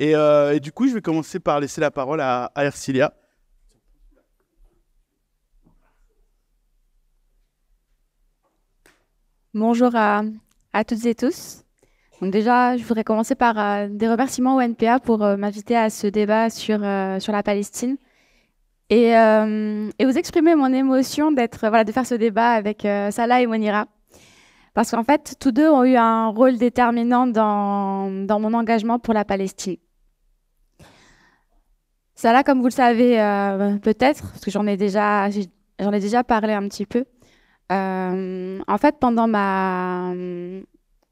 Euh, et, du coup, je vais commencer par laisser la parole à, à Ercilia. Bonjour à, toutes et tous. Donc déjà, je voudrais commencer par euh, des remerciements au NPA pour euh, m'inviter à ce débat sur, sur la Palestine et, et, vous exprimer mon émotion d'être voilà, de faire ce débat avec Salah et Monira parce qu'en fait, tous deux ont eu un rôle déterminant dans, dans, mon engagement pour la Palestine. Salah, comme vous le savez euh, peut-être, parce que j'en ai déjà, j'en ai déjà parlé un petit peu. Euh, en fait, pendant ma,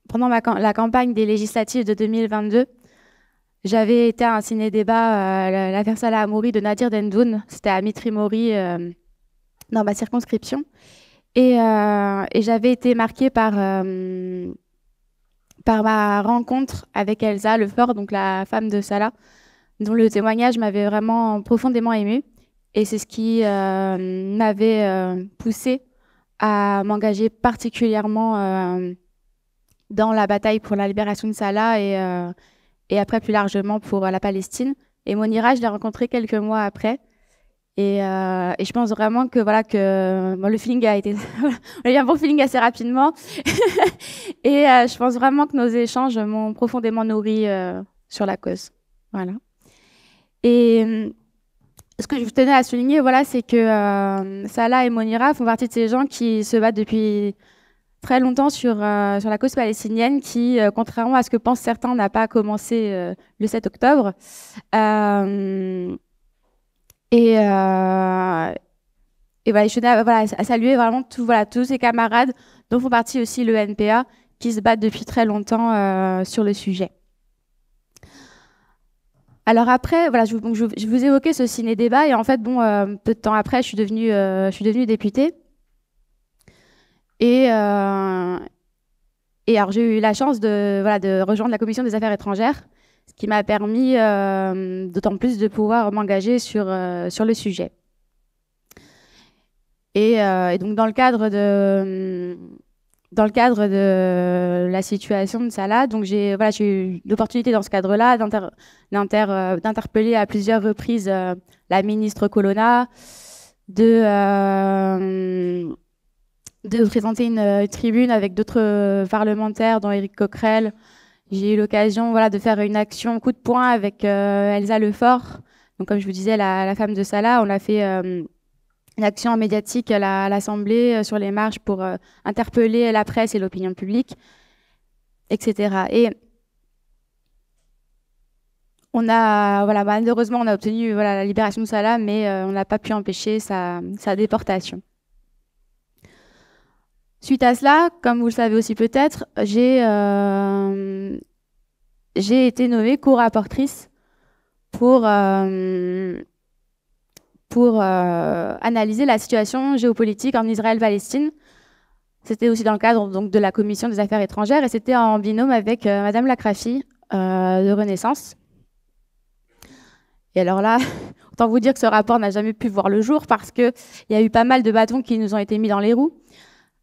pendant la campagne des législatives de 2022, j'avais été à un ciné-débat, euh, l'affaire Salah Amouri de Nadir Dendoun. C'était à Mitrimori, dans ma circonscription. Et, j'avais été marquée par, par ma rencontre avec Elsa Lefort, donc la femme de Salah dont le témoignage m'avait vraiment profondément ému. Et c'est ce qui euh, m'avait euh, poussé à m'engager particulièrement euh, dans la bataille pour la libération de Salah et, et après plus largement pour la Palestine. Et Monira, je l'ai rencontré quelques mois après. Et, et, je pense vraiment que voilà que le feeling a été on a eu un bon feeling assez rapidement et je pense vraiment que nos échanges m'ont profondément nourri sur la cause voilà et euh, ce que je tenais à souligner, voilà, c'est que euh, Salah et Monira font partie de ces gens qui se battent depuis très longtemps sur, euh, sur la cause palestinienne, qui, contrairement à ce que pensent certains, n'a pas commencé le 7 octobre. et, voilà, je tenais à, saluer vraiment tous ces camarades, dont font partie aussi le NPA, qui se battent depuis très longtemps sur le sujet. Alors après, voilà, je, vous évoquais ce ciné-débat et en fait, bon, euh, peu de temps après, je suis devenue, euh, je suis devenue députée. Euh, et, alors j'ai eu la chance de, voilà, de rejoindre la commission des affaires étrangères, ce qui m'a permis d'autant plus de pouvoir m'engager sur, sur le sujet. et, donc dans le cadre de dans le cadre de la situation de Salah. Donc j'ai voilà, eu l'opportunité dans ce cadre-là euh, d'interpeller à plusieurs reprises euh, la ministre Colonna, de, euh, de présenter une, tribune avec d'autres parlementaires, dont Éric Coquerel. J'ai eu l'occasion voilà, de faire une action coup de poing avec Elsa Lefort. Donc comme je vous disais, la, la femme de Salah, on l'a fait une action médiatique à l'Assemblée euh, sur les marches pour euh, interpeller la presse et l'opinion publique, etc. Et on a, voilà, malheureusement, on a obtenu la libération de Salah, mais euh, on n'a pas pu empêcher sa, déportation. Suite à cela, comme vous le savez aussi peut-être, j'ai été nommée co-rapportrice pour, pour euh, analyser la situation géopolitique en Israël-Palestine. C'était aussi dans le cadre donc, de la commission des affaires étrangères et c'était en binôme avec euh, Madame Lacrafi euh, de Renaissance. Et alors là, autant vous dire que ce rapport n'a jamais pu voir le jour parce qu'il y a eu pas mal de bâtons qui nous ont été mis dans les roues.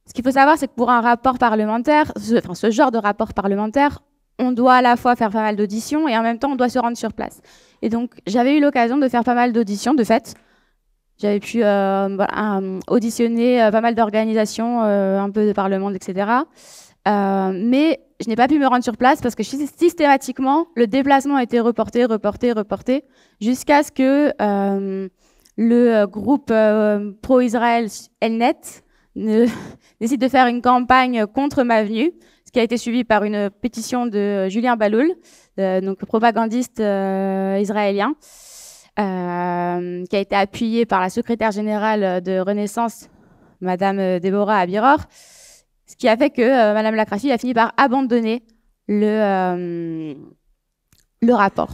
Ce qu'il faut savoir, c'est que pour un rapport parlementaire, enfin, ce genre de rapport parlementaire, on doit à la fois faire pas mal d'auditions et en même temps, on doit se rendre sur place. Et donc, j'avais eu l'occasion de faire pas mal d'auditions, de fait, j'avais pu euh, euh, auditionner euh, pas mal d'organisations, un peu de parlement, etc. mais je n'ai pas pu me rendre sur place parce que systématiquement, le déplacement a été reporté, reporté, reporté, jusqu'à ce que le groupe pro-Israël Elnet ne, décide de faire une campagne contre ma venue, ce qui a été suivi par une pétition de Julien Baloul, donc propagandiste israélien, euh, qui a été appuyée par la secrétaire générale de Renaissance, Madame euh, Déborah Abiror, ce qui a fait que euh, Madame Lacrassi a fini par abandonner le, euh, le rapport.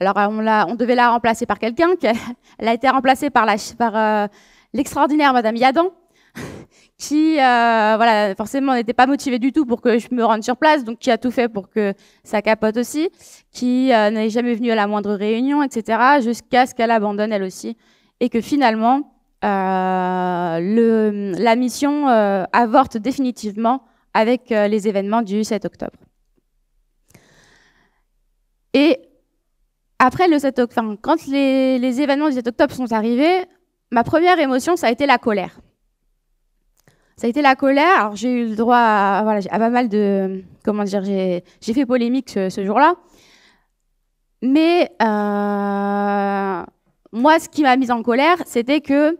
Alors on, on, devait la remplacer par quelqu'un, elle a été remplacée par l'extraordinaire par, Madame Yadan, qui, euh, voilà, forcément n'était pas motivé du tout pour que je me rende sur place, donc qui a tout fait pour que ça capote aussi, qui euh, n'est jamais venu à la moindre réunion, etc., jusqu'à ce qu'elle abandonne elle aussi, et que finalement, euh, le, la mission avorte définitivement avec les événements du 7 octobre. Et après le 7 octobre, quand les, les, événements du 7 octobre sont arrivés, ma première émotion, ça a été la colère. Ça a été la colère. Alors j'ai eu le droit à, voilà, à pas mal de... Comment dire J'ai fait polémique ce, jour-là. Mais euh, moi, ce qui m'a mise en colère, c'était que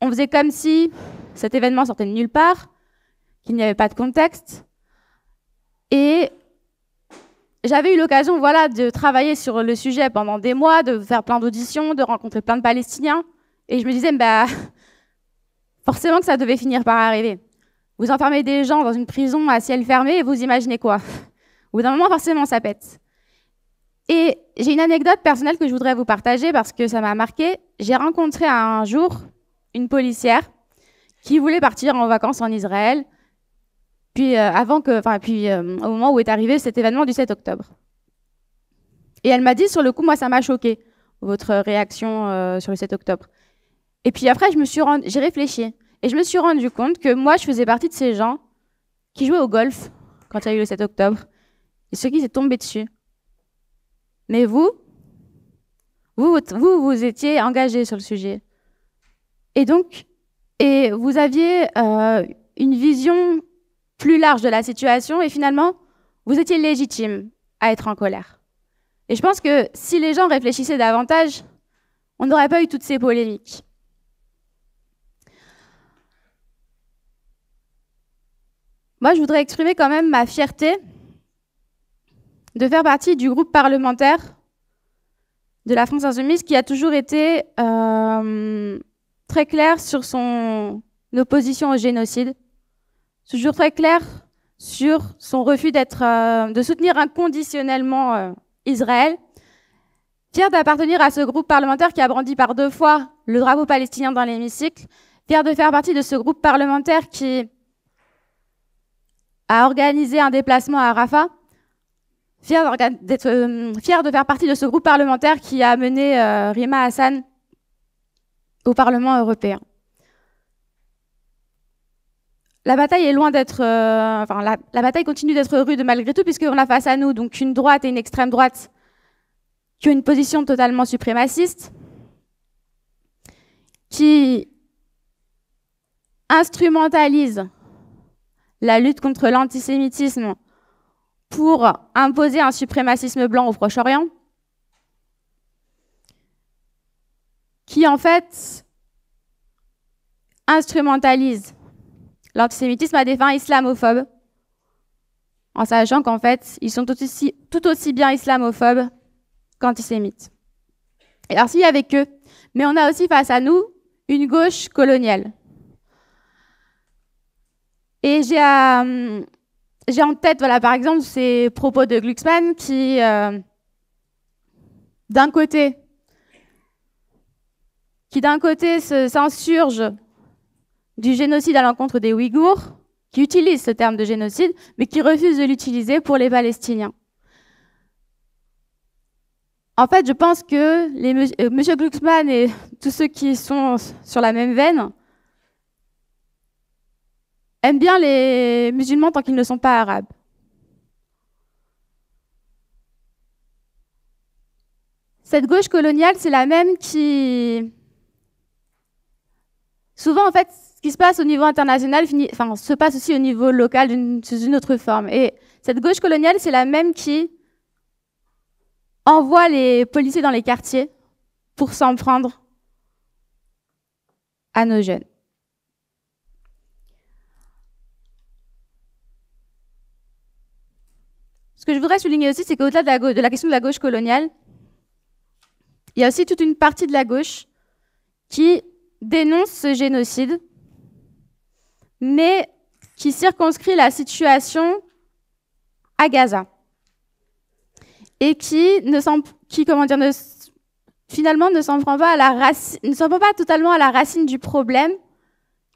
on faisait comme si cet événement sortait de nulle part, qu'il n'y avait pas de contexte. Et j'avais eu l'occasion voilà, de travailler sur le sujet pendant des mois, de faire plein d'auditions, de rencontrer plein de Palestiniens. Et je me disais, bah, Forcément que ça devait finir par arriver. Vous enfermez des gens dans une prison à ciel fermé vous imaginez quoi Au bout d'un moment, forcément, ça pète. Et j'ai une anecdote personnelle que je voudrais vous partager parce que ça m'a marqué. J'ai rencontré un jour une policière qui voulait partir en vacances en Israël. Puis, euh, avant que, puis euh, au moment où est arrivé cet événement du 7 octobre. Et elle m'a dit, sur le coup, moi, ça m'a choqué, votre réaction euh, sur le 7 octobre. Et puis après, je me suis j'ai réfléchi et je me suis rendu compte que moi, je faisais partie de ces gens qui jouaient au golf quand il y a eu le 7 octobre et ce qui s'est tombé dessus. Mais vous, vous, vous, étiez engagé sur le sujet. Et donc, et vous aviez euh, une vision plus large de la situation et finalement, vous étiez légitime à être en colère. Et je pense que si les gens réfléchissaient davantage, on n'aurait pas eu toutes ces polémiques. Moi, je voudrais exprimer quand même ma fierté de faire partie du groupe parlementaire de la France Insoumise qui a toujours été euh, très clair sur son opposition au génocide, toujours très clair sur son refus d'être, euh, de soutenir inconditionnellement euh, Israël. Fier d'appartenir à ce groupe parlementaire qui a brandi par deux fois le drapeau palestinien dans l'hémicycle, fier de faire partie de ce groupe parlementaire qui a organisé un déplacement à Rafa, fier, d'être euh, fier de faire partie de ce groupe parlementaire qui a amené euh, Rima Hassan au Parlement européen. La bataille est loin d'être, euh, enfin, la, bataille continue d'être rude malgré tout puisqu'on a face à nous donc une droite et une extrême droite qui ont une position totalement suprémaciste, qui instrumentalise la lutte contre l'antisémitisme pour imposer un suprémacisme blanc au Proche-Orient, qui en fait instrumentalise l'antisémitisme à des fins islamophobes, en sachant qu'en fait, ils sont tout aussi, bien islamophobes qu'antisémites. Et alors s'il y avait que, mais on a aussi face à nous une gauche coloniale, et euh, j'ai, en tête, voilà, par exemple, ces propos de Glucksmann qui, euh, d'un côté, qui d'un côté du génocide à l'encontre des Ouïghours, qui utilisent ce terme de génocide, mais qui refusent de l'utiliser pour les Palestiniens. En fait, je pense que les, euh, M. Glucksmann et tous ceux qui sont sur la même veine aiment bien les musulmans tant qu'ils ne sont pas arabes. Cette gauche coloniale, c'est la même qui... Souvent, en fait, ce qui se passe au niveau international se passe aussi au niveau local sous une autre forme. Et cette gauche coloniale, c'est la même qui envoie les policiers dans les quartiers pour s'en prendre à nos jeunes. ce que je voudrais souligner aussi, c'est qu'au-delà de, la question de la gauche coloniale, il y a aussi toute une partie de la gauche qui dénonce ce génocide, mais qui circonscrit la situation à Gaza et qui ne qui comment dire ne, finalement ne s'en prend pas pas totalement à la racine du problème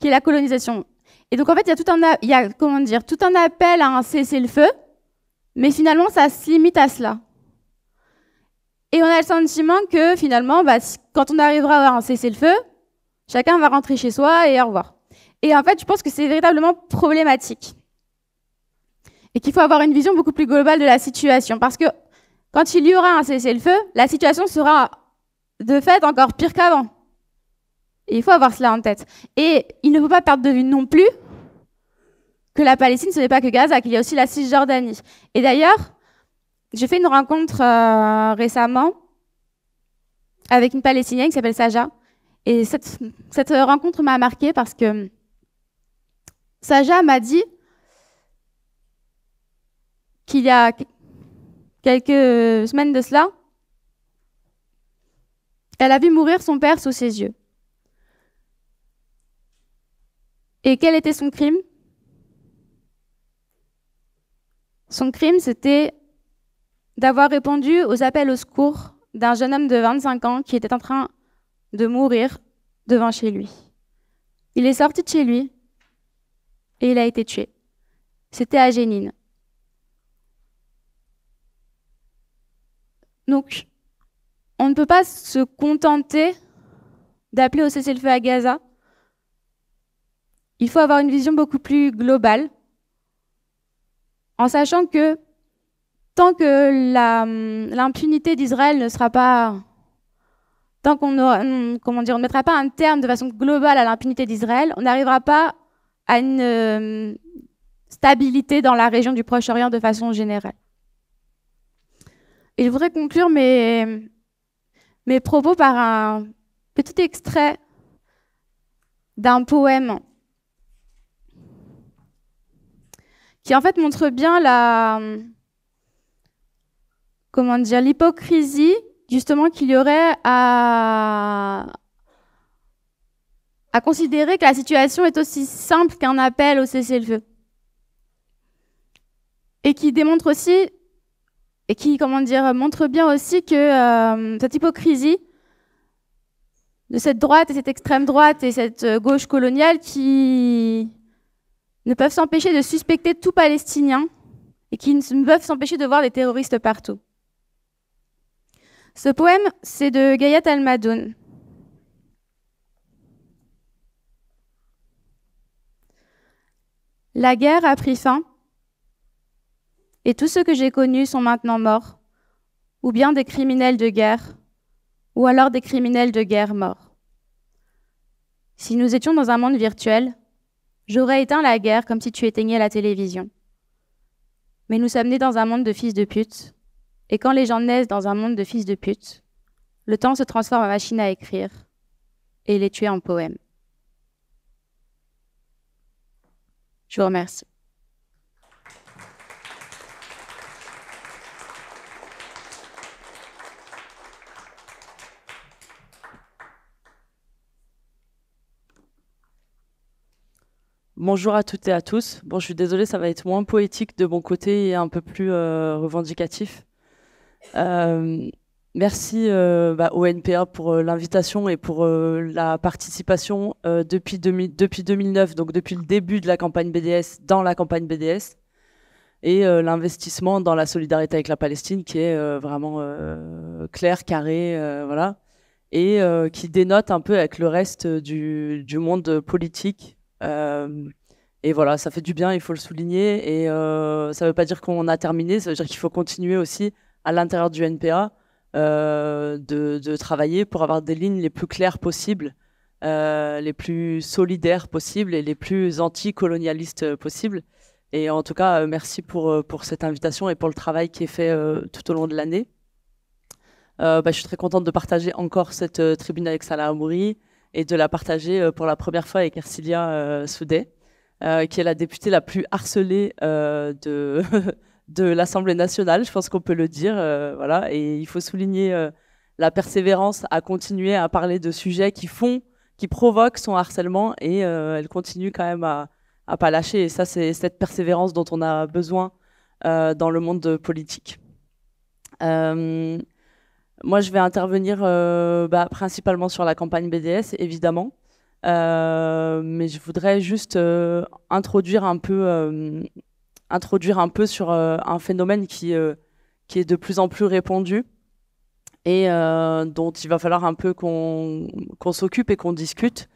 qui est la colonisation. Et donc en fait il y a il y comment dire tout un appel à un cessez-le-feu mais finalement, ça se limite à cela. Et on a le sentiment que finalement, bah, quand on arrivera à avoir un cessez-le-feu, chacun va rentrer chez soi et au revoir. Et en fait, je pense que c'est véritablement problématique. Et qu'il faut avoir une vision beaucoup plus globale de la situation. Parce que quand il y aura un cessez-le-feu, la situation sera de fait encore pire qu'avant. Et il faut avoir cela en tête. Et il ne faut pas perdre de vue non plus que la Palestine, ce n'est pas que Gaza, qu'il y a aussi la Cisjordanie. Et d'ailleurs, j'ai fait une rencontre euh, récemment avec une Palestinienne qui s'appelle Saja. Et cette, cette rencontre m'a marquée parce que Saja m'a dit qu'il y a quelques semaines de cela, elle a vu mourir son père sous ses yeux. Et quel était son crime Son crime, c'était d'avoir répondu aux appels au secours d'un jeune homme de 25 ans qui était en train de mourir devant chez lui. Il est sorti de chez lui et il a été tué. C'était à Génine. Donc, on ne peut pas se contenter d'appeler au cessez-le-feu à Gaza. Il faut avoir une vision beaucoup plus globale en sachant que tant que hum, l'impunité d'Israël ne sera pas... Tant qu'on hum, ne mettra pas un terme de façon globale à l'impunité d'Israël, on n'arrivera pas à une hum, stabilité dans la région du Proche-Orient de façon générale. Et je voudrais conclure mes propos par un petit extrait d'un poème qui en fait montre bien la comment dire l'hypocrisie justement qu'il y aurait à à considérer que la situation est aussi simple qu'un appel au cessez-le-feu. Et qui démontre aussi, et qui, comment dire, montre bien aussi que euh, cette hypocrisie de cette droite et cette extrême droite et cette euh, gauche coloniale qui, ne peuvent s'empêcher de suspecter tout Palestinien et qui ne peuvent s'empêcher de voir des terroristes partout. Ce poème, c'est de Gayat al La guerre a pris fin et tous ceux que j'ai connus sont maintenant morts, ou bien des criminels de guerre, ou alors des criminels de guerre morts. Si nous étions dans un monde virtuel, J'aurais éteint la guerre comme si tu éteignais la télévision. Mais nous sommes nés dans un monde de fils de pute, et quand les gens naissent dans un monde de fils de pute, le temps se transforme en machine à écrire et les tuer en poème. Je vous remercie. Bonjour à toutes et à tous. Bon, je suis désolée, ça va être moins poétique de mon côté et un peu plus euh, revendicatif. Euh, merci euh, bah, au NPA pour l'invitation et pour la participation depuis, 2009, donc depuis le début de la campagne BDS, dans la campagne BDS, et l'investissement dans la solidarité avec la Palestine qui est vraiment clair, carré, voilà, et qui dénote un peu avec le reste du monde politique euh, et voilà, ça fait du bien, il faut le souligner. Et euh, ça ne veut pas dire qu'on a terminé, ça veut dire qu'il faut continuer aussi à l'intérieur du NPA euh, de, travailler pour avoir des lignes les plus claires possibles, les plus solidaires possibles et les plus anticolonialistes possibles. Et en tout cas, merci pour, pour cette invitation et pour le travail qui est fait tout au long de l'année. Bah, je suis très contente de partager encore cette tribune avec Salah Amouri et de la partager euh, pour la première fois avec Ercilia euh, Soudet, euh, qui est la députée la plus harcelée de, de l'Assemblée nationale, je pense qu'on peut le dire. voilà. Et il faut souligner la persévérance à continuer à parler de sujets qui font, qui provoquent son harcèlement et elle continue quand même à, ne pas lâcher. Et ça, c'est cette persévérance dont on a besoin dans le monde politique. Moi, je vais intervenir euh, bah, principalement sur la campagne BDS, évidemment. Euh, mais je voudrais juste euh, introduire un peu, introduire un peu sur un phénomène qui, qui est de plus en plus répandu et dont il va falloir un peu qu'on s'occupe et qu'on discute.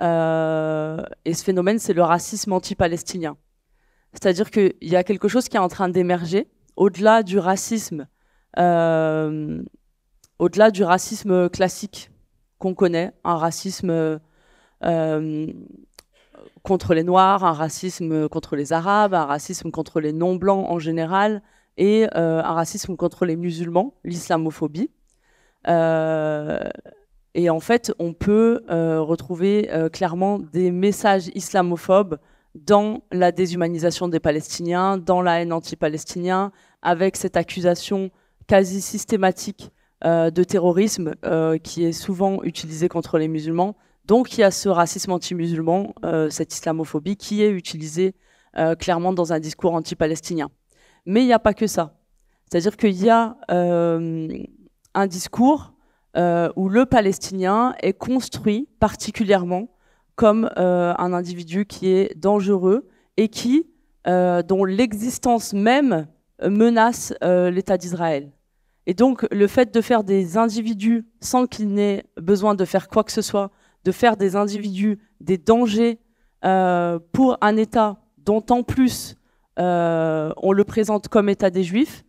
et ce phénomène, c'est le racisme anti-palestinien. C'est-à-dire qu'il y a quelque chose qui est en train d'émerger, au-delà du racisme au-delà du racisme classique qu'on connaît, un racisme euh, contre les Noirs, un racisme contre les Arabes, un racisme contre les non-blancs en général, et euh, un racisme contre les musulmans, l'islamophobie. Euh, et en fait, on peut retrouver clairement des messages islamophobes dans la déshumanisation des Palestiniens, dans la haine anti-palestinien, avec cette accusation quasi systématique euh, de terrorisme euh, qui est souvent utilisé contre les musulmans. Donc il y a ce racisme anti-musulman, euh, cette islamophobie qui est utilisée clairement dans un discours anti-palestinien. Mais il n'y a pas que ça. C'est-à-dire qu'il y a un discours où le Palestinien est construit particulièrement comme un individu qui est dangereux et qui, dont l'existence même menace l'État d'Israël. Et donc, le fait de faire des individus sans qu'il n'ait besoin de faire quoi que ce soit, de faire des individus des dangers euh, pour un État dont en plus euh, on le présente comme État des Juifs,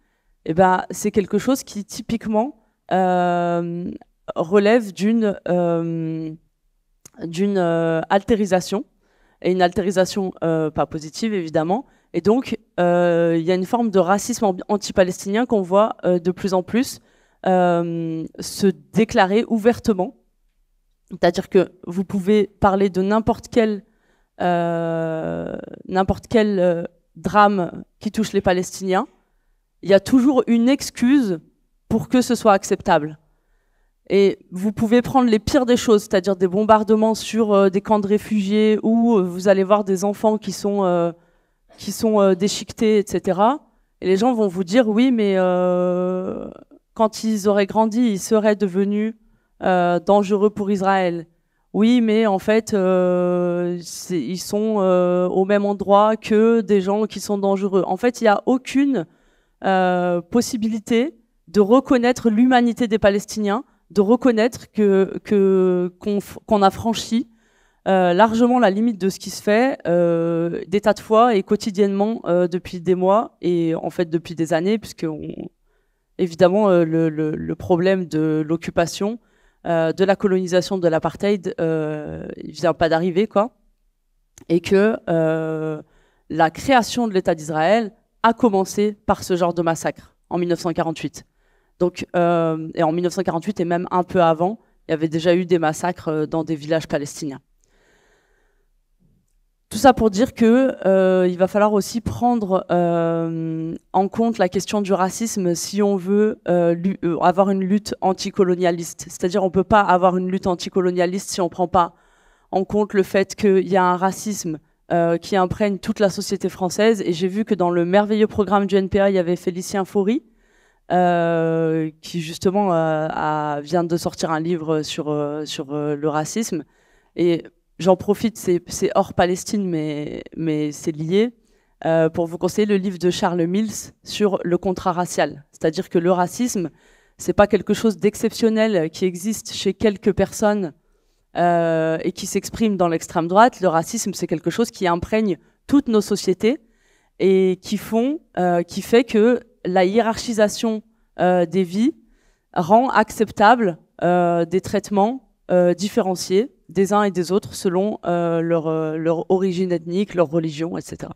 eh ben, c'est quelque chose qui typiquement euh, relève d'une altérisation, et une altérisation pas positive évidemment, et donc, euh, il y a une forme de racisme anti-palestinien qu'on voit euh, de plus en plus euh, se déclarer ouvertement. C'est-à-dire que vous pouvez parler de n'importe quel, n'importe quel drame qui touche les Palestiniens. Il y a toujours une excuse pour que ce soit acceptable. Et vous pouvez prendre les pires des choses, c'est-à-dire des bombardements sur des camps de réfugiés où vous allez voir des enfants qui sont qui sont euh, déchiquetés, etc. Et les gens vont vous dire oui, mais euh, quand ils auraient grandi, ils seraient devenus euh, dangereux pour Israël. Oui, mais en fait, ils sont au même endroit que des gens qui sont dangereux. En fait, il n'y a aucune possibilité de reconnaître l'humanité des Palestiniens, de reconnaître que qu'on a franchi euh, largement la limite de ce qui se fait euh, des tas de fois et quotidiennement euh, depuis des mois et en fait depuis des années puisque évidemment le, problème de l'occupation de la colonisation de l'apartheid il vient pas d'arriver quoi et que la création de l'État d'Israël a commencé par ce genre de massacre en 1948 donc et en 1948 et même un peu avant il y avait déjà eu des massacres dans des villages palestiniens tout ça pour dire que euh, il va falloir aussi prendre euh, en compte la question du racisme si on veut euh, euh, avoir une lutte anticolonialiste. C'est-à-dire on peut pas avoir une lutte anticolonialiste si on prend pas en compte le fait qu'il y a un racisme euh, qui imprègne toute la société française. Et j'ai vu que dans le merveilleux programme du NPA, il y avait Félicien Faury, euh, qui justement vient de sortir un livre sur, sur le racisme. Et J'en profite, c'est hors Palestine, mais, c'est lié, euh, pour vous conseiller le livre de Charles Mills sur le contrat racial. C'est-à-dire que le racisme, c'est pas quelque chose d'exceptionnel qui existe chez quelques personnes euh, et qui s'exprime dans l'extrême droite. Le racisme, c'est quelque chose qui imprègne toutes nos sociétés et qui, euh, fait que la hiérarchisation des vies rend acceptable des traitements différenciés des uns et des autres selon euh, leur, euh, leur, origine ethnique, leur religion, etc.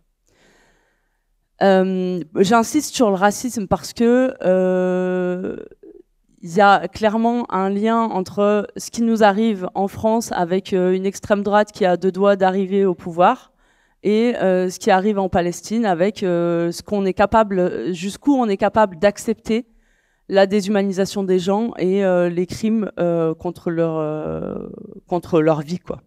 Euh, j'insiste sur le racisme parce que il y a clairement un lien entre ce qui nous arrive en France avec une extrême droite qui a deux doigts d'arriver au pouvoir et ce qui arrive en Palestine avec ce qu'on est capable, jusqu'où on est capable d'accepter la déshumanisation des gens et euh, les crimes euh, contre, leur, euh, contre leur vie. quoi.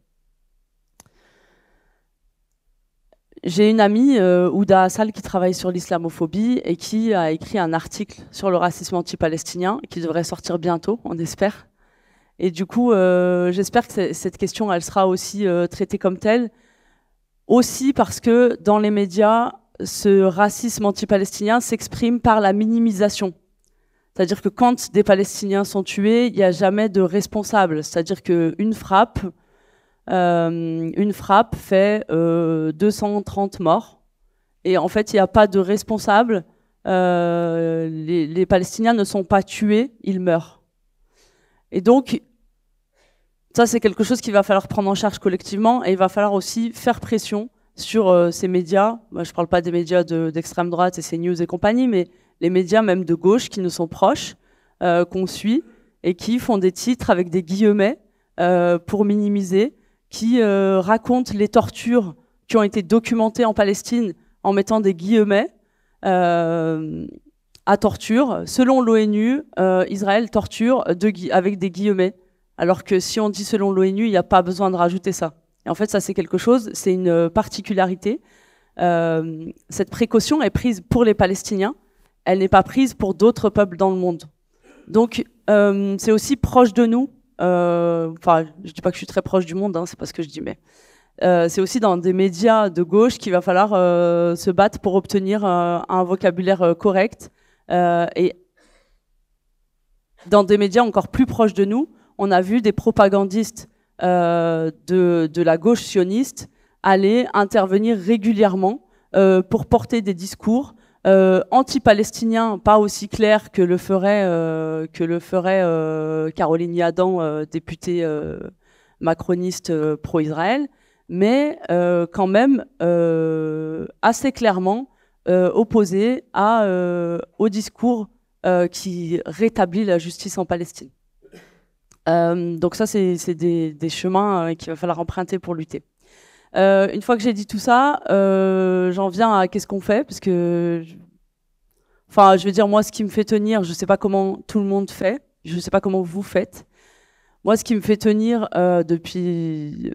J'ai une amie, Ouda Hassal, qui travaille sur l'islamophobie et qui a écrit un article sur le racisme anti-palestinien qui devrait sortir bientôt, on espère. Et du coup, j'espère que cette question, elle sera aussi traitée comme telle. Aussi parce que dans les médias, ce racisme anti-palestinien s'exprime par la minimisation c'est-à-dire que quand des Palestiniens sont tués, il n'y a jamais de responsable. C'est-à-dire qu'une frappe, euh, une frappe fait 230 euh, morts. Et en fait, il n'y a pas de responsable. Euh, les, Palestiniens ne sont pas tués, ils meurent. Et donc, ça, c'est quelque chose qu'il va falloir prendre en charge collectivement et il va falloir aussi faire pression sur ces médias. je ne parle pas des médias d'extrême droite et news et compagnie, mais les médias même de gauche qui nous sont proches, euh, qu'on suit, et qui font des titres avec des guillemets euh, pour minimiser, qui euh, racontent les tortures qui ont été documentées en Palestine en mettant des guillemets à torture. Selon l'ONU, Israël torture de avec des guillemets, alors que si on dit selon l'ONU, il n'y a pas besoin de rajouter ça. Et en fait, ça c'est quelque chose, c'est une particularité. cette précaution est prise pour les Palestiniens, elle n'est pas prise pour d'autres peuples dans le monde. Donc, euh, c'est aussi proche de nous. Euh, enfin, je dis pas que je suis très proche du monde, hein, c'est pas ce que je dis, mais euh, c'est aussi dans des médias de gauche qu'il va falloir se battre pour obtenir un vocabulaire correct. et dans des médias encore plus proches de nous, on a vu des propagandistes de, la gauche sioniste aller intervenir régulièrement pour porter des discours euh, anti-palestinien, pas aussi clair que le ferait, euh, euh, Caroline Yadan, députée macroniste pro-Israël, mais quand même assez clairement opposé à, au discours qui rétablit la justice en Palestine. donc ça, c'est des, des, chemins qu'il va falloir emprunter pour lutter. Euh, une fois que j'ai dit tout ça, euh, j'en viens à qu'est-ce qu'on fait, parce que, enfin, je veux dire moi, ce qui me fait tenir, je sais pas comment tout le monde fait, je sais pas comment vous faites. Moi, ce qui me fait tenir euh, depuis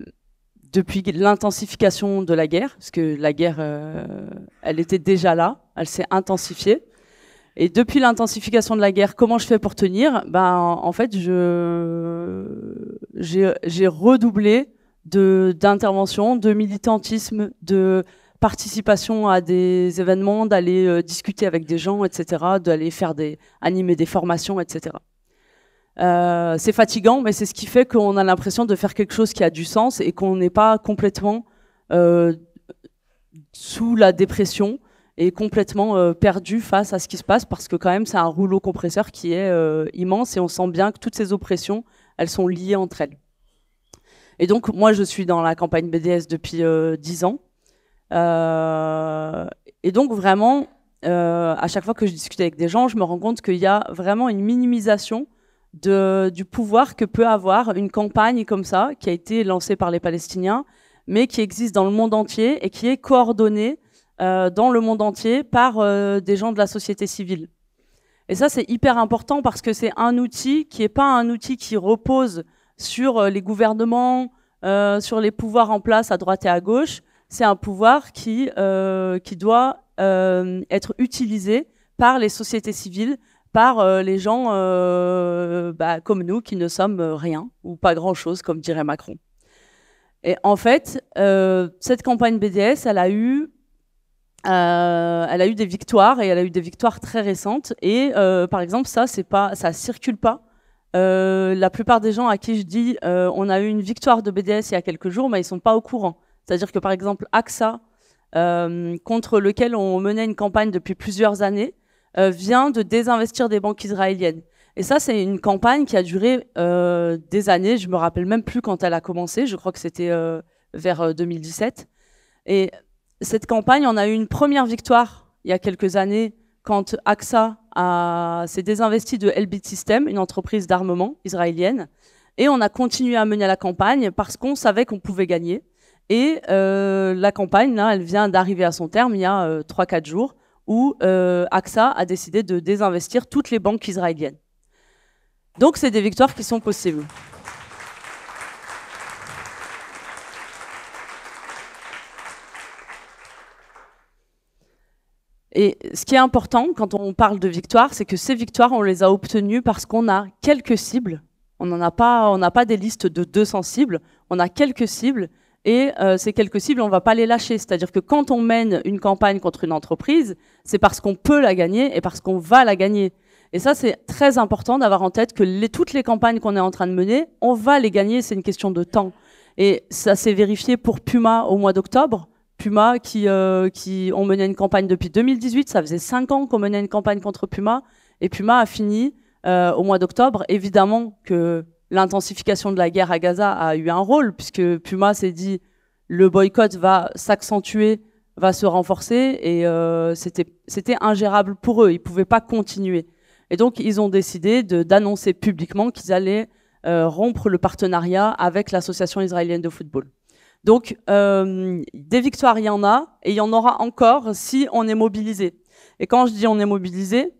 depuis l'intensification de la guerre, parce que la guerre, euh, elle était déjà là, elle s'est intensifiée. Et depuis l'intensification de la guerre, comment je fais pour tenir Ben, en fait, je j'ai redoublé d'intervention, de militantisme, de participation à des événements, d'aller euh, discuter avec des gens, etc., d'aller faire des animer des formations, etc. Euh, c'est fatigant, mais c'est ce qui fait qu'on a l'impression de faire quelque chose qui a du sens et qu'on n'est pas complètement euh, sous la dépression et complètement euh, perdu face à ce qui se passe parce que quand même c'est un rouleau compresseur qui est euh, immense et on sent bien que toutes ces oppressions elles sont liées entre elles. Et donc, moi, je suis dans la campagne BDS depuis 10 euh, ans. Euh, et donc, vraiment, euh, à chaque fois que je discute avec des gens, je me rends compte qu'il y a vraiment une minimisation du pouvoir que peut avoir une campagne comme ça, qui a été lancée par les Palestiniens, mais qui existe dans le monde entier et qui est coordonnée dans le monde entier par des gens de la société civile. Et ça, c'est hyper important parce que c'est un outil qui n'est pas un outil qui repose sur euh, les gouvernements, euh, sur les pouvoirs en place à droite et à gauche, c'est un pouvoir qui, euh, qui doit être utilisé par les sociétés civiles, par les gens bah, comme nous qui ne sommes rien ou pas grand-chose, comme dirait Macron. Et en fait, cette campagne BDS, elle a eu... elle a eu des victoires et elle a eu des victoires très récentes. Et par exemple, ça, c'est pas, ça circule pas euh, la plupart des gens à qui je dis euh, on a eu une victoire de BDS il y a quelques jours, mais ils sont pas au courant. C'est-à-dire que par exemple AXA, euh, contre lequel on menait une campagne depuis plusieurs années, vient de désinvestir des banques israéliennes. Et ça, c'est une campagne qui a duré des années. Je me rappelle même plus quand elle a commencé. Je crois que c'était vers 2017. Et cette campagne, on a eu une première victoire il y a quelques années quand AXA s'est désinvesti de Elbit System, une entreprise d'armement israélienne, et on a continué à mener la campagne parce qu'on savait qu'on pouvait gagner. Et euh, la campagne, elle vient d'arriver à son terme il y a 3-4 euh, jours, où AXA euh, a décidé de désinvestir toutes les banques israéliennes. Donc, c'est des victoires qui sont possibles. Et ce qui est important quand on parle de victoire, c'est que ces victoires, on les a obtenues parce qu'on a quelques cibles. On n'a pas, on pas des listes de 200 cibles, on a quelques cibles. Et euh, ces quelques cibles, on ne va pas les lâcher. C'est-à-dire que quand on mène une campagne contre une entreprise, c'est parce qu'on peut la gagner et parce qu'on va la gagner. Et ça, c'est très important d'avoir en tête que toutes les campagnes qu'on est en train de mener, on va les gagner, c'est une question de temps. Et ça s'est vérifié pour Puma au mois d'octobre. Puma qui, euh, qui ont mené une campagne depuis 2018. Ça faisait cinq ans qu'on menait une campagne contre Puma. Et Puma a fini euh, au mois d'octobre. Évidemment que l'intensification de la guerre à Gaza a eu un rôle, puisque Puma s'est dit le boycott va s'accentuer, va se renforcer. Et euh, c'était ingérable pour eux. Ils ne pouvaient pas continuer. Et donc, ils ont décidé d'annoncer publiquement qu'ils allaient rompre le partenariat avec l'association israélienne de football. Donc, euh, des victoires, il y en a, et il y en aura encore si on est mobilisé. Et quand je dis on est mobilisé,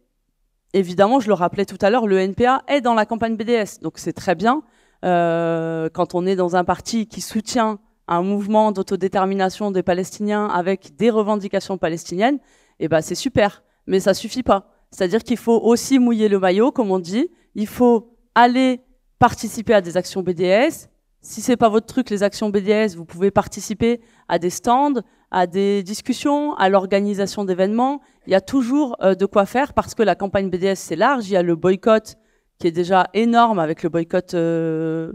évidemment, je le rappelais tout à l'heure, le NPA est dans la campagne BDS, donc c'est très bien. Euh, quand on est dans un parti qui soutient un mouvement d'autodétermination des Palestiniens avec des revendications palestiniennes, eh ben c'est super, mais ça suffit pas. C'est-à-dire qu'il faut aussi mouiller le maillot, comme on dit. Il faut aller participer à des actions BDS, si c'est pas votre truc, les actions BDS, vous pouvez participer à des stands, à des discussions, à l'organisation d'événements. Il y a toujours euh, de quoi faire parce que la campagne BDS, c'est large. Il y a le boycott qui est déjà énorme avec le boycott euh,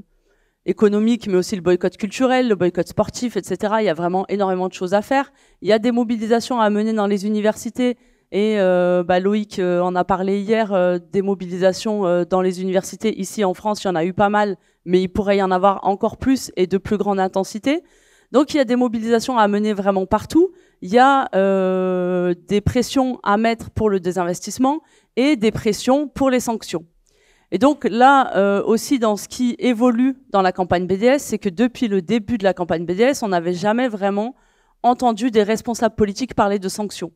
économique, mais aussi le boycott culturel, le boycott sportif, etc. Il y a vraiment énormément de choses à faire. Il y a des mobilisations à mener dans les universités. Et euh, bah, Loïc euh, en a parlé hier, euh, des mobilisations dans les universités ici en France, il y en a eu pas mal, mais il pourrait y en avoir encore plus et de plus grande intensité. Donc il y a des mobilisations à mener vraiment partout, il y a des pressions à mettre pour le désinvestissement et des pressions pour les sanctions. Et donc là aussi dans ce qui évolue dans la campagne BDS, c'est que depuis le début de la campagne BDS, on n'avait jamais vraiment entendu des responsables politiques parler de sanctions.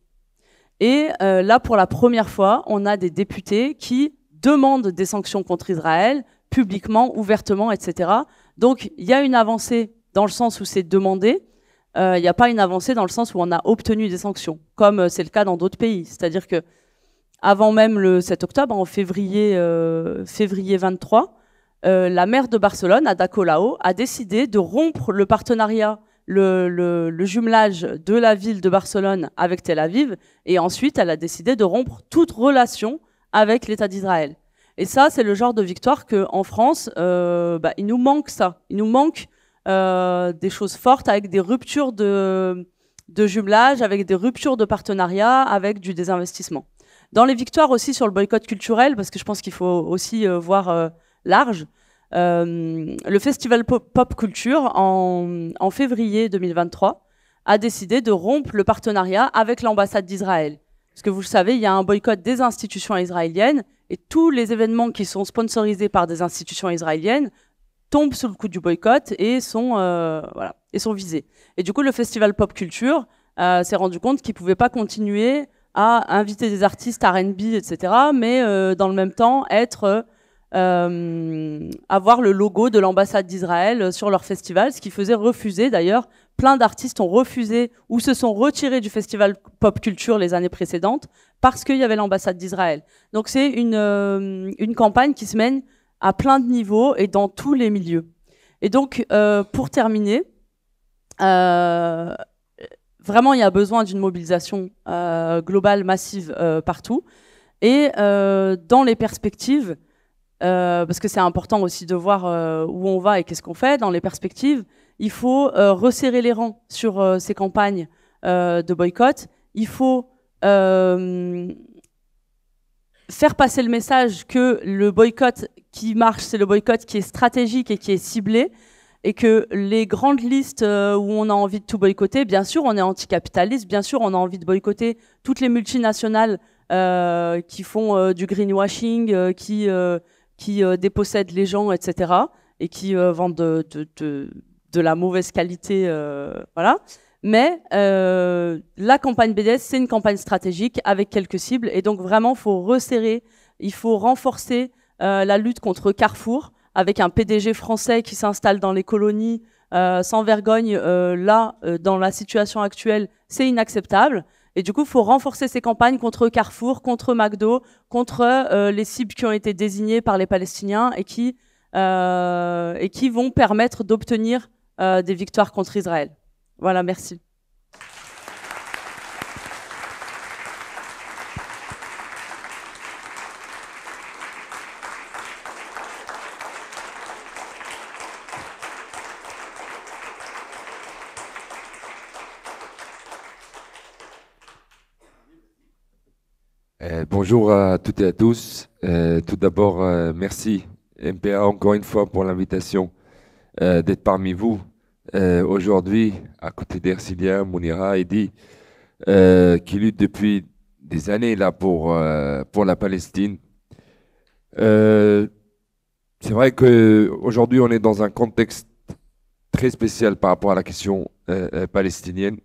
Et euh, là, pour la première fois, on a des députés qui demandent des sanctions contre Israël, publiquement, ouvertement, etc. Donc, il y a une avancée dans le sens où c'est demandé. Euh, il n'y a pas une avancée dans le sens où on a obtenu des sanctions, comme euh, c'est le cas dans d'autres pays. C'est-à-dire que avant même le 7 octobre, en février, février 23, la maire de Barcelone, Ada Colau, a décidé de rompre le partenariat le, jumelage de la ville de Barcelone avec Tel Aviv, et ensuite elle a décidé de rompre toute relation avec l'État d'Israël. Et ça, c'est le genre de victoire qu'en France, euh, bah, il nous manque ça. Il nous manque euh, des choses fortes avec des ruptures de, jumelage, avec des ruptures de partenariat, avec du désinvestissement. Dans les victoires aussi sur le boycott culturel, parce que je pense qu'il faut aussi euh, voir large, euh, le Festival Pop Culture, en, février 2023, a décidé de rompre le partenariat avec l'ambassade d'Israël. Parce que vous le savez, il y a un boycott des institutions israéliennes et tous les événements qui sont sponsorisés par des institutions israéliennes tombent sous le coup du boycott et sont, euh, voilà, et sont visés. Et du coup, le festival Pop Culture euh, s'est rendu compte qu'il ne pouvait pas continuer à inviter des artistes RB, etc., mais dans le même temps être euh, avoir le logo de l'ambassade d'Israël euh, sur leur festival, ce qui faisait refuser d'ailleurs, plein d'artistes ont refusé ou se sont retirés du festival pop culture les années précédentes parce qu'il y avait l'ambassade d'Israël. Donc c'est une, euh, une campagne qui se mène à plein de niveaux et dans tous les milieux. Et donc pour terminer, vraiment il y a besoin d'une mobilisation globale, massive partout. Et dans les perspectives, euh, parce que c'est important aussi de voir euh, où on va et qu'est-ce qu'on fait dans les perspectives. Il faut euh, resserrer les rangs sur ces campagnes de boycott. Il faut faire passer le message que le boycott qui marche, c'est le boycott qui est stratégique et qui est ciblé et que les grandes listes où on a envie de tout boycotter, bien sûr, on est anticapitaliste, bien sûr, on a envie de boycotter toutes les multinationales qui font du greenwashing, qui qui euh, dépossèdent les gens, etc., et qui euh, vendent de, la mauvaise qualité. Euh, voilà. Mais la campagne BDS, c'est une campagne stratégique avec quelques cibles. Et donc, vraiment, il faut resserrer, il faut renforcer la lutte contre Carrefour avec un PDG français qui s'installe dans les colonies sans vergogne. là, dans la situation actuelle, c'est inacceptable. Et du coup, il faut renforcer ces campagnes contre Carrefour, contre McDo, contre euh, les cibles qui ont été désignées par les Palestiniens et qui, euh, et qui vont permettre d'obtenir euh, des victoires contre Israël. Voilà, merci. Bonjour à toutes et à tous. Euh, tout d'abord, euh, merci MPA encore une fois pour l'invitation euh, d'être parmi vous aujourd'hui, à côté d'Ersilien, Mounira, Eddy, qui lutte depuis des années là pour, pour la Palestine. C'est vrai qu'aujourd'hui, on est dans un contexte très spécial par rapport à la question palestinienne,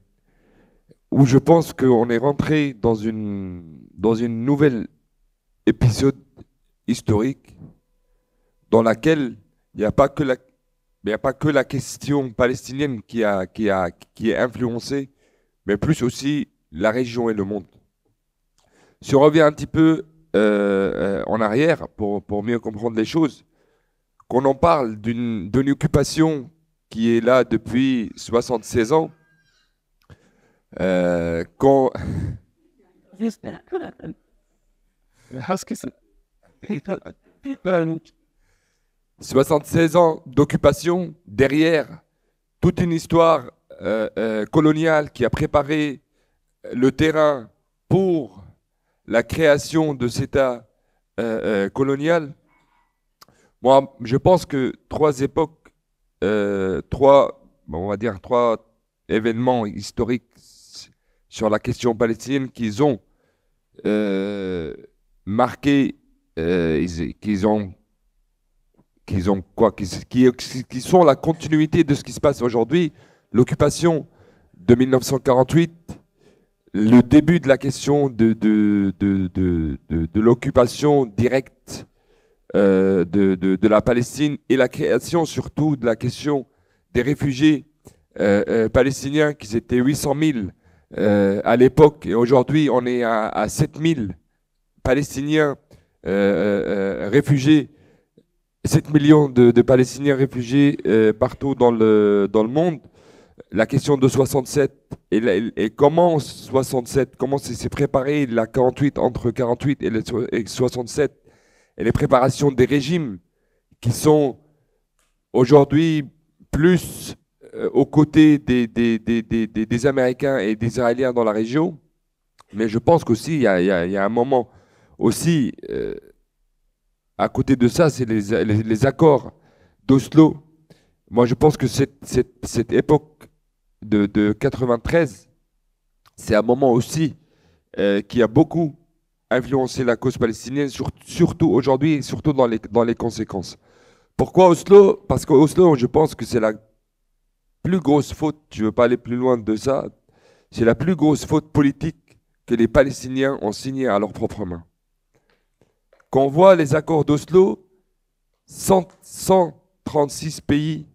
où je pense qu'on est rentré dans une dans un nouvel épisode historique dans laquelle il n'y a pas que la question palestinienne qui, a, qui, a, qui est influencée, mais plus aussi la région et le monde. Si on revient un petit peu euh, euh, en arrière pour, mieux comprendre les choses, qu'on en parle d'une occupation qui est là depuis 76 ans, euh, quand 76 ans d'occupation derrière toute une histoire euh, euh, coloniale qui a préparé le terrain pour la création de cet État euh, colonial. Moi, je pense que trois époques, trois, on va dire trois événements historiques sur la question palestinienne qu'ils ont euh, marqué euh, qu'ils ont qu'ils ont quoi qui, qui, sont la continuité de ce qui se passe aujourd'hui, l'occupation de 1948, le début de la question de, de, l'occupation directe euh, de, la Palestine et la création surtout de la question des réfugiés palestiniens qui étaient 800 000 euh, à l'époque, et aujourd'hui on est à, 7 7000 Palestiniens euh, euh, réfugiés, 7 millions de, Palestiniens réfugiés partout dans le, dans le monde, la question de 67 et, et comment 67, comment s'est préparé la 48 entre 48 et 67 et les préparations des régimes qui sont aujourd'hui plus euh, aux côtés des, des, des, des, Américains et des Israéliens dans la région, mais je pense qu'aussi, il y, a un moment aussi, euh, à côté de ça, c'est les, les, accords d'Oslo. Moi, je pense que cette, cette, cette époque de, de 93, c'est un moment aussi euh, qui a beaucoup influencé la cause palestinienne, surtout aujourd'hui, surtout dans les, dans les conséquences. Pourquoi Oslo Parce qu'Oslo, je pense que c'est la plus grosse faute, je ne veux pas aller plus loin de ça, c'est la plus grosse faute politique que les Palestiniens ont signée à leurs propres mains. Quand on voit les accords d'Oslo, 136 pays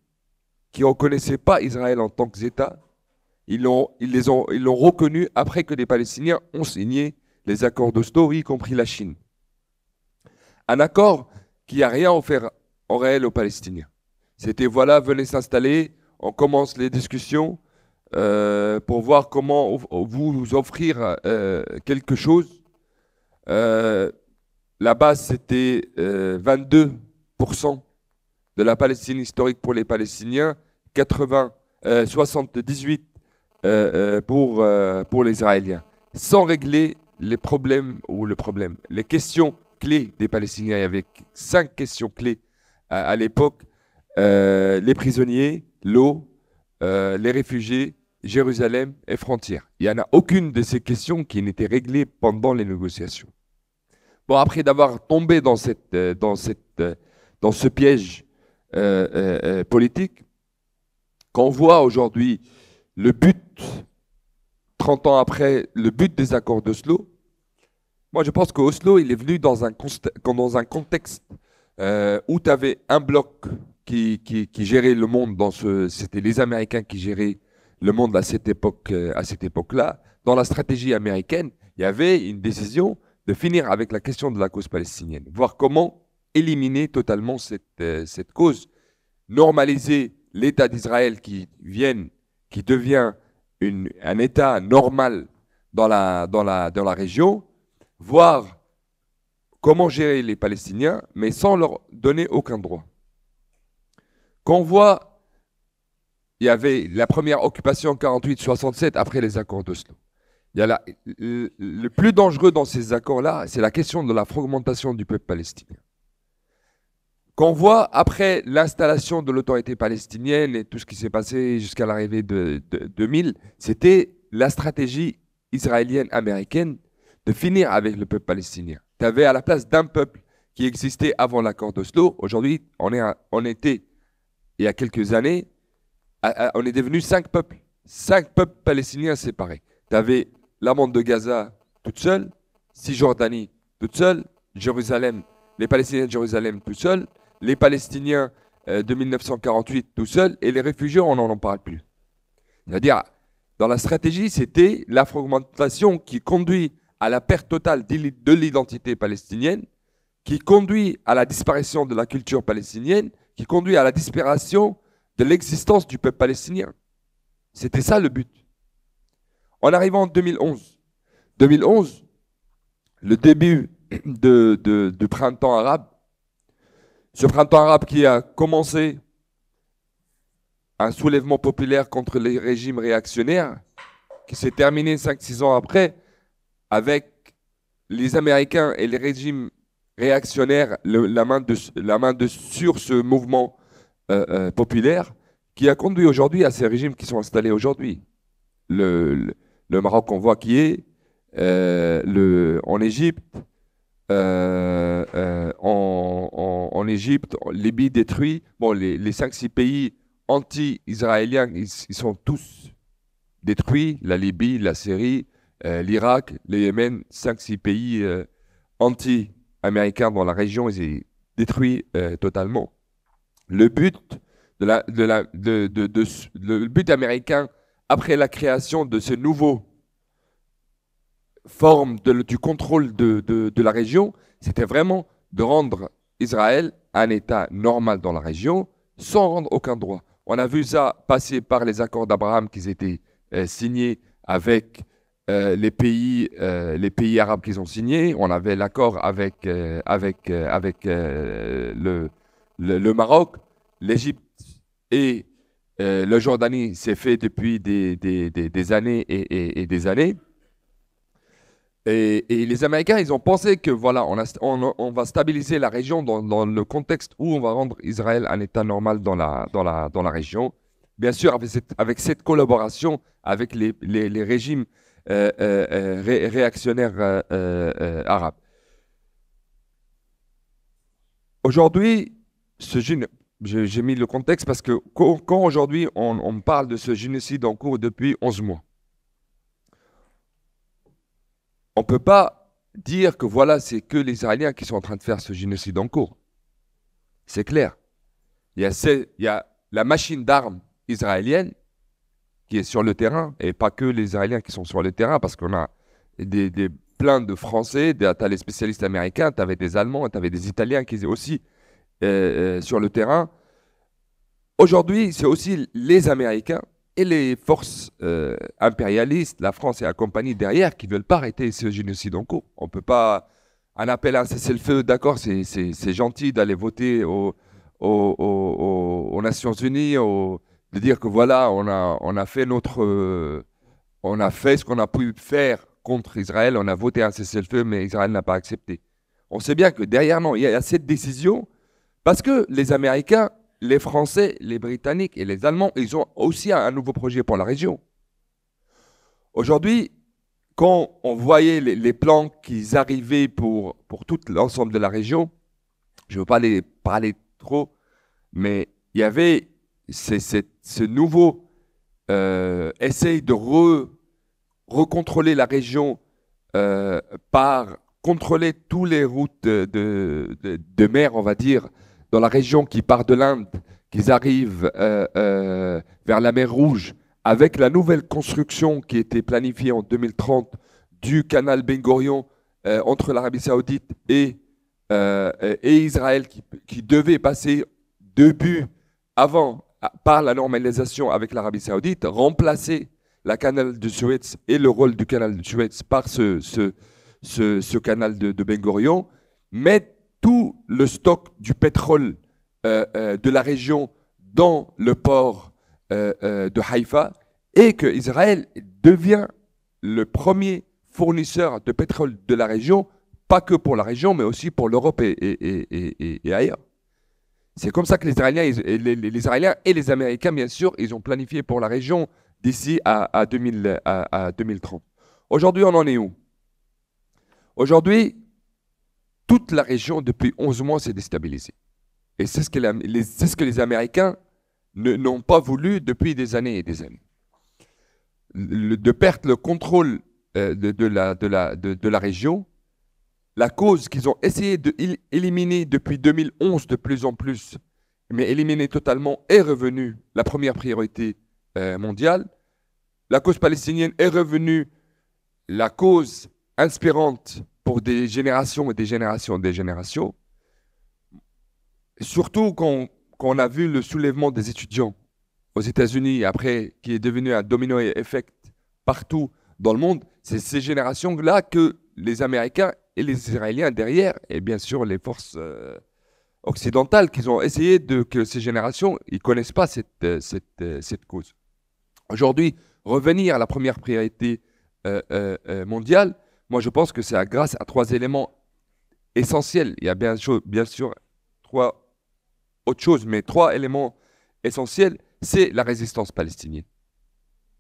qui ne reconnaissaient pas Israël en tant qu'État, ils l'ont ils reconnu après que les Palestiniens ont signé les accords d'Oslo, y compris la Chine. Un accord qui n'a rien offert en réel aux Palestiniens. C'était voilà, venez s'installer, on commence les discussions euh, pour voir comment vous offrir euh, quelque chose. Euh, la base, c'était 22% de la Palestine historique pour les Palestiniens, 80, 78 pour, pour les Israéliens, sans régler les problèmes ou le problème, les questions clés des Palestiniens. Il y avait cinq questions clés à l'époque. les prisonniers, l'eau, euh, les réfugiés, Jérusalem et frontières. Il n'y en a aucune de ces questions qui n'était réglée pendant les négociations. Bon, après d'avoir tombé dans, cette, euh, dans, cette, euh, dans ce piège politique, quand politique, qu'on voit aujourd'hui le but, 30 ans après, le but des accords d'Oslo, moi je pense qu'Oslo, il est venu dans un, dans un contexte où tu avais un bloc qui, qui, le monde dans ce, c'était les Américains qui géraient le monde à cette époque, euh, à cette époque-là. Dans la stratégie américaine, il y avait une décision de finir avec la question de la cause palestinienne, voir comment éliminer totalement cette, euh, cause, normaliser l'État d'Israël qui vienne, qui devient un État normal dans la, dans la, dans la région, voir comment gérer les Palestiniens, mais sans leur donner aucun droit qu'on voit, il y avait la première occupation 48-67 après les accords d'Oslo. Il y a le, plus dangereux dans ces accords-là, c'est la question de la fragmentation du peuple palestinien. Qu'on voit après l'installation de l'autorité palestinienne et tout ce qui s'est passé jusqu'à l'arrivée de, 2000, c'était la stratégie israélienne-américaine de finir avec le peuple palestinien. Tu avais à la place d'un peuple qui existait avant l'accord d'Oslo, aujourd'hui on, est on était il y a quelques années, on est devenu cinq peuples. Cinq peuples palestiniens séparés. Tu avais la bande de Gaza toute seule, Cisjordanie toute seule, Jérusalem, les Palestiniens de Jérusalem tout seuls, les Palestiniens euh, de 1948 tout seuls, et les réfugiés, on n'en parle plus. C'est-à-dire, dans la stratégie, c'était la fragmentation qui conduit à la perte totale de l'identité palestinienne, qui conduit à la disparition de la culture palestinienne, qui conduit à la disparition de l'existence du peuple palestinien. C'était ça le but. En arrivant en 2011, 2011, le début du printemps arabe, ce printemps arabe qui a commencé un soulèvement populaire contre les régimes réactionnaires, qui s'est terminé 5-6 ans après, avec les Américains et les régimes réactionnaire la, main de, la main de sur ce mouvement euh, euh, populaire qui a conduit aujourd'hui à ces régimes qui sont installés aujourd'hui. Le, le, Maroc, on voit qui est, euh, le, en Égypte, en, en, Égypte, Libye détruit. Bon, les, les 5-6 pays anti-israéliens, ils, ils, sont tous détruits. La Libye, la Syrie, l'Irak, le Yémen, 5-6 pays anti-israéliens américain dans la région est détruit totalement. Le but, américain après la création de ce nouveau forme du contrôle de, la région, c'était vraiment de rendre Israël un État normal dans la région sans rendre aucun droit. On a vu ça passer par les accords d'Abraham qui étaient euh, signés avec euh, les, pays, euh, les pays arabes qui ont signé. On avait l'accord avec, euh, avec, avec le, le, Maroc, l'Égypte et le Jordanie. C'est fait depuis des, des, des, années et, des années. Et, les Américains, ils ont pensé que voilà, on, on, va stabiliser la région dans, le contexte où on va rendre Israël un État normal dans la, dans la, dans la région. Bien sûr, avec cette, avec cette collaboration avec les, les régimes euh, euh, euh, réactionnaire réactionnaires arabes. Aujourd'hui, j'ai mis le contexte parce que quand aujourd'hui on, parle de ce génocide en cours depuis 11 mois, on ne peut pas dire que voilà, c'est que les Israéliens qui sont en train de faire ce génocide en cours. C'est clair. il y a la machine d'armes israélienne qui est sur le terrain, et pas que les Israéliens qui sont sur le terrain, parce qu'on a des, des plein de Français, des as les spécialistes américains, tu avais des Allemands, tu avais des Italiens qui étaient aussi euh, euh, sur le terrain. Aujourd'hui, c'est aussi les Américains et les forces euh, impérialistes, la France et la compagnie derrière, qui ne veulent pas arrêter ce génocide en cours. On ne peut pas. Un appel à cesser le feu, d'accord, c'est gentil d'aller voter au, aux Nations Unies, aux de dire que voilà, on a, on a fait notre, euh, on a fait ce qu'on a pu faire contre Israël, on a voté un cessez-le-feu, mais Israël n'a pas accepté. On sait bien que derrière, nous, il y, a cette décision parce que les Américains, les Français, les Britanniques et les Allemands, ils ont aussi un nouveau projet pour la région. Aujourd'hui, quand on voyait les, plans qui arrivaient pour, pour tout l'ensemble de la région, je ne veux pas les parler trop, mais il y avait c'est ce nouveau euh, essaye de recontrôler la région euh, par contrôler toutes les routes de, mer, on va dire, dans la région qui part de l'Inde, qui arrive euh, vers la mer Rouge, avec la nouvelle construction qui était planifiée en 2030 du canal Bengorion entre l'Arabie saoudite et, Israël, qui, devait passer début avant ah, par la normalisation avec l'Arabie saoudite, remplacer la canal de Suez et le rôle du canal de Suez par ce, ce, canal de, de ben mettre tout le stock du pétrole euh, euh, de la région dans le port euh, de Haïfa et que Israël devient le premier fournisseur de pétrole de la région, pas que pour la région, mais aussi pour l'Europe et, et ailleurs. C'est comme ça que les Israéliens, et les, Américains, bien sûr, ils ont planifié pour la région d'ici à, à, 2030. Aujourd'hui, on en est où Aujourd'hui, toute la région, depuis 11 mois, s'est déstabilisée. Et c'est ce, que les, Américains n'ont pas voulu depuis des années et des années. de perdre le contrôle euh, de la région, la cause qu'ils ont essayé d'éliminer depuis 2011 de plus en plus, mais éliminée totalement, est revenue la première priorité euh, mondiale. La cause palestinienne est revenue la cause inspirante pour des générations et des générations et des générations. Surtout quand, on a vu le soulèvement des étudiants aux États-Unis, après, qui est devenu un domino effect partout dans le monde, c'est ces générations-là que les Américains et les Israéliens derrière, et bien sûr les forces euh, occidentales qui ont essayé de, que ces générations ne connaissent pas cette, euh, euh, cette, cause. Aujourd'hui, revenir à la première priorité mondiale, moi je pense que c'est grâce à trois éléments essentiels. Il y a bien, bien sûr trois autres choses, mais trois éléments essentiels, c'est la résistance palestinienne.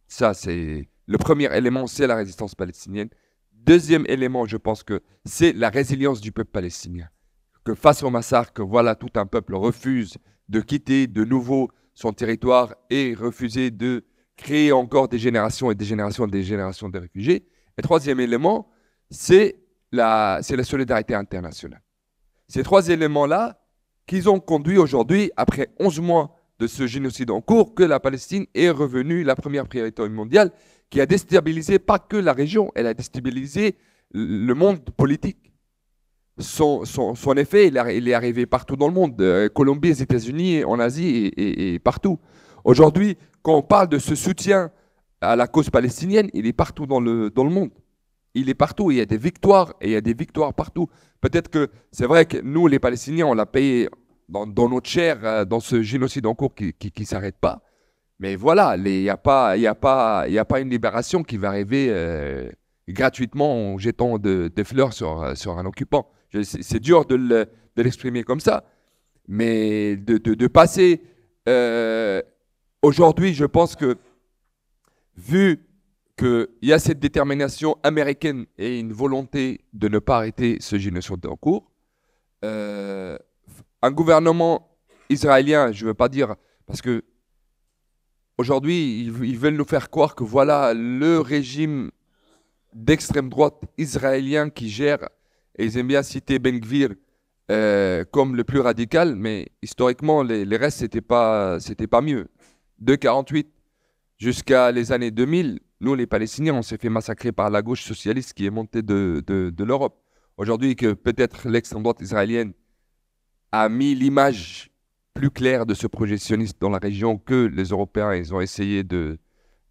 Ça, c'est le premier élément, c'est la résistance palestinienne. Deuxième élément, je pense que c'est la résilience du peuple palestinien. Que face au massacre, voilà, tout un peuple refuse de quitter de nouveau son territoire et refuser de créer encore des générations et des générations et des générations de réfugiés. Et troisième élément, c'est la, c'est la solidarité internationale. Ces trois éléments-là qu'ils ont conduit aujourd'hui, après 11 mois de ce génocide en cours, que la Palestine est revenue la première priorité mondiale qui a déstabilisé pas que la région, elle a déstabilisé le monde politique. Son, effet, il, est arrivé partout dans le monde, euh, Colombie, aux États-Unis, en Asie et, partout. Aujourd'hui, quand on parle de ce soutien à la cause palestinienne, il est partout dans le, monde. Il est partout, il y a des victoires, et il y a des victoires partout. Peut-être que c'est vrai que nous, les Palestiniens, on l'a payé dans, notre chair, euh, dans ce génocide en cours qui ne s'arrête pas. Mais voilà, il n'y a, pas, y a, pas, y a pas une libération qui va arriver euh, gratuitement en jetant des fleurs sur, sur un occupant. C'est dur de l'exprimer comme ça. Mais de, passer. Euh, aujourd'hui, je pense que, vu qu'il y a cette détermination américaine et une volonté de ne pas arrêter ce génocide en cours, euh, un gouvernement israélien, je ne veux pas dire, parce que Aujourd'hui, ils, veulent nous faire croire que voilà le régime d'extrême droite israélien qui gère, et ils aiment bien citer Ben Gvir euh, comme le plus radical, mais historiquement, les, restes, c'était pas, pas mieux. De 48 jusqu'à les années 2000, nous, les Palestiniens, on s'est fait massacrer par la gauche socialiste qui est montée de, l'Europe. Aujourd'hui, que peut-être l'extrême droite israélienne a mis l'image plus clair de ce projectionniste dans la région que les Européens. Ils ont essayé de,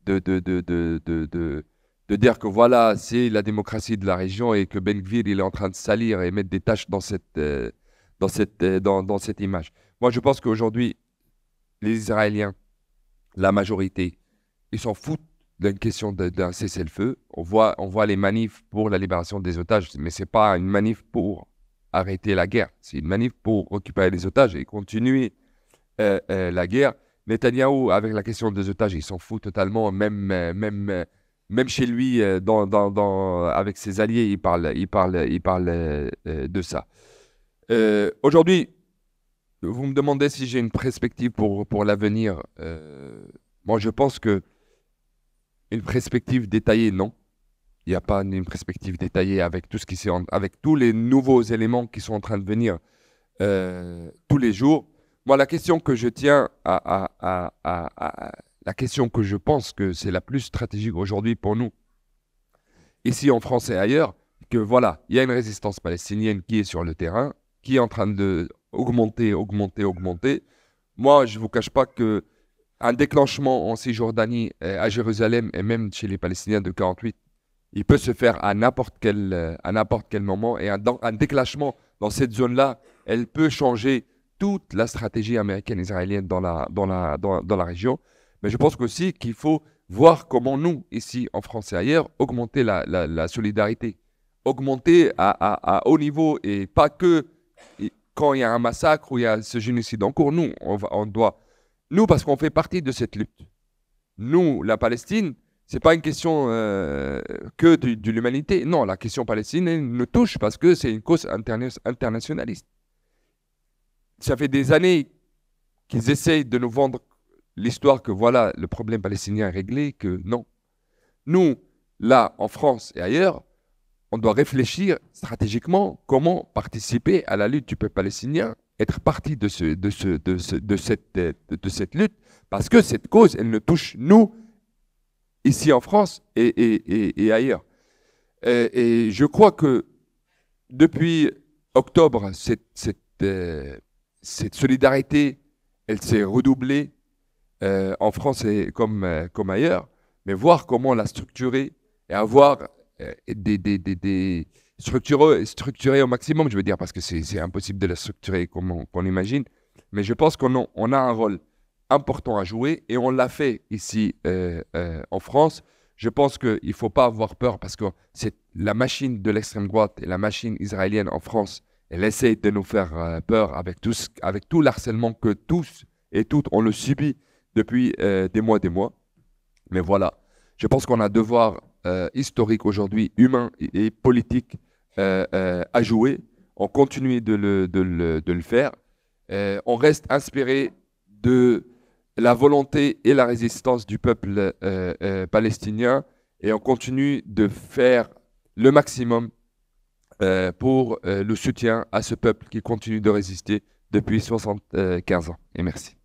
de, de, de, de dire que voilà, c'est la démocratie de la région et que Ben Gvir, il est en train de salir et mettre des taches dans cette, euh, dans cette, euh, dans, dans cette image. Moi, je pense qu'aujourd'hui, les Israéliens, la majorité, ils s'en foutent d'une question d'un cessez-le-feu. On voit, on voit les manifs pour la libération des otages, mais ce n'est pas une manif pour arrêter la guerre. C'est une manif pour occuper les otages et continuer euh, euh, la guerre. Netanyahu, avec la question des otages, il s'en fout totalement, même, euh, même, même chez lui, dans, dans, dans, avec ses alliés, il parle, il parle, il parle de ça. Aujourd'hui, vous me demandez si j'ai une perspective pour, pour l'avenir. moi, je pense que une perspective détaillée, non il n'y a pas une perspective détaillée avec, tout ce qui avec tous les nouveaux éléments qui sont en train de venir euh, tous les jours. Moi, la question que je tiens à, la question que je pense que c'est la plus stratégique aujourd'hui pour nous, ici en France et ailleurs, que voilà, il y a une résistance palestinienne qui est sur le terrain, qui est en train de augmenter, augmenter, augmenter. Moi, je ne vous cache pas que un déclenchement en Cisjordanie, euh, à Jérusalem et même chez les Palestiniens de 48, il peut se faire à n'importe quel, euh, à n'importe quel moment. Et un, déclenchement dans cette zone-là, elle peut changer toute la stratégie américaine-israélienne dans la, dans, la, dans, la région. Mais je pense aussi qu'il faut voir comment nous, ici en France et ailleurs, augmenter la, la, solidarité, augmenter à, à, haut niveau et pas que quand il y a un massacre ou il y a ce génocide en cours. Nous, on, va, on doit. Nous, parce qu'on fait partie de cette lutte. Nous, la Palestine, n'est pas une question euh, que de, l'humanité. Non, la question palestinienne nous touche parce que c'est une cause internationaliste. Ça fait des années qu'ils essayent de nous vendre l'histoire que voilà, le problème palestinien est réglé, que non. Nous, là, en France et ailleurs, on doit réfléchir stratégiquement comment participer à la lutte du peuple palestinien, être parti de, ce, de, ce, de, ce, de, cette, de cette lutte, parce que cette cause, elle nous touche, nous, ici en France et, et, et ailleurs. Et, je crois que depuis octobre, cette, cette, euh, cette solidarité, elle s'est redoublée euh, en France et comme, euh, comme ailleurs. Mais voir comment la structurer et avoir des, des, des, des structurer, au maximum, je veux dire, parce que c'est impossible de la structurer comme on, imagine. Mais je pense qu'on on a un rôle important à jouer et on l'a fait ici euh, euh, en France. Je pense qu'il ne faut pas avoir peur parce que c'est la machine de l'extrême droite et la machine israélienne en France, elle essaie de nous faire euh, peur avec tout, avec tout l'harcèlement que tous et toutes on le subit depuis des mois, des mois. Mais voilà, je pense qu'on a un devoir historique aujourd'hui, humain et, politique à jouer. On continue de le, de le, de le faire. on reste inspiré de la volonté et la résistance du peuple euh, euh, palestinien et on continue de faire le maximum euh, pour le soutien à ce peuple qui continue de résister depuis 75 ans. Et merci.